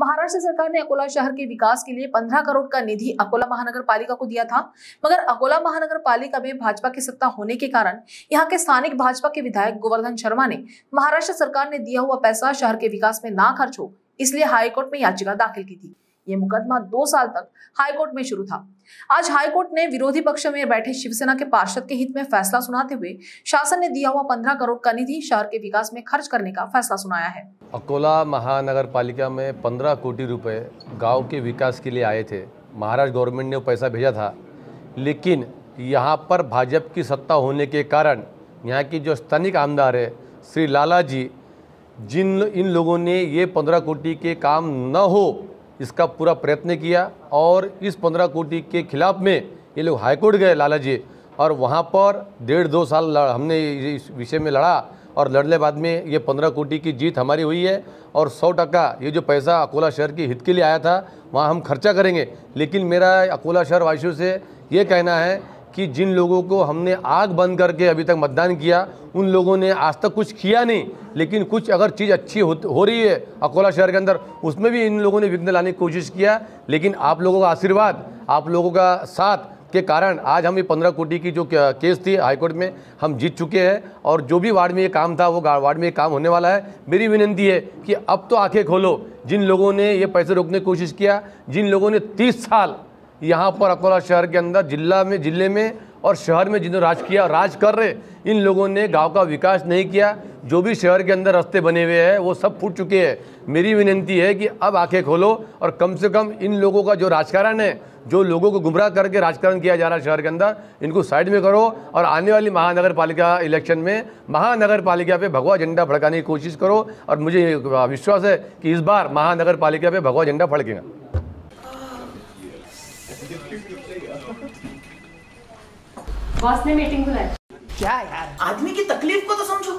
महाराष्ट्र सरकार ने अकोला शहर के विकास के लिए 15 करोड़ का निधि अकोला महानगर पालिका को दिया था मगर अकोला महानगर पालिका में भाजपा की सत्ता होने के कारण यहाँ के स्थानिक भाजपा के विधायक गोवर्धन शर्मा ने महाराष्ट्र सरकार ने दिया हुआ पैसा शहर के विकास में ना खर्च हो इसलिए हाईकोर्ट में याचिका दाखिल की थी ये मुकदमा दो साल तक हाईकोर्ट में शुरू था आज हाईकोर्ट ने विरोधी पक्ष में बैठे शिवसेना के पार्षद के हित में फैसला सुनाते हुए शासन ने दिया हुआ पंद्रह करोड़ का निधि शहर के विकास में खर्च करने का फैसला सुनाया है अकोला महानगर पालिका में पंद्रह कोटी रुपए गांव के विकास के लिए आए थे महाराष्ट्र गवर्नमेंट ने पैसा भेजा था लेकिन यहाँ पर भाजपा की सत्ता होने के कारण यहाँ की जो स्थानिक आमदार है श्री लाला जी जिन इन लोगों ने ये पंद्रह कोटी के काम न हो इसका पूरा प्रयत्न किया और इस पंद्रह कोटि के खिलाफ में ये लोग हाईकोर्ट गए लाला जी और वहाँ पर डेढ़ दो साल हमने इस विषय में लड़ा और लड़ने बाद में ये पंद्रह कोटि की जीत हमारी हुई है और सौ टका ये जो पैसा अकोला शहर के हित के लिए आया था वहाँ हम खर्चा करेंगे लेकिन मेरा अकोला शहर वासियों से ये कहना है कि जिन लोगों को हमने आग बंद करके अभी तक मतदान किया उन लोगों ने आज तक कुछ किया नहीं लेकिन कुछ अगर चीज़ अच्छी हो, रही है अकोला शहर के अंदर उसमें भी इन लोगों ने विघ्न लाने की कोशिश किया लेकिन आप लोगों का आशीर्वाद आप लोगों का साथ के कारण आज हम ये पंद्रह कोटी की जो केस थी हाईकोर्ट में हम जीत चुके हैं और जो भी वार्ड में ये काम था वो वार्ड में ये काम होने वाला है मेरी विनंती है कि अब तो आंखें खोलो जिन लोगों ने ये पैसे रोकने की कोशिश किया जिन लोगों ने तीस साल यहाँ पर अकोला शहर के अंदर जिला में जिले में और शहर में जिन्होंने राज किया राज कर रहे इन लोगों ने गांव का विकास नहीं किया जो भी शहर के अंदर रास्ते बने हुए हैं वो सब फूट चुके हैं मेरी विनंती है कि अब आंखें खोलो और कम से कम इन लोगों का जो राजकारण है जो लोगों को गुमराह करके राजकारण किया जा रहा है शहर के अंदर इनको साइड में करो और आने वाली महानगर पालिका इलेक्शन में महानगर पालिका पर भगवा झंडा फड़काने की कोशिश करो और मुझे विश्वास है कि इस बार महानगर पालिका पर भगवा झंडा फड़केगा बॉस ने मीटिंग बुलाई क्या यार आदमी की तकलीफ को तो समझो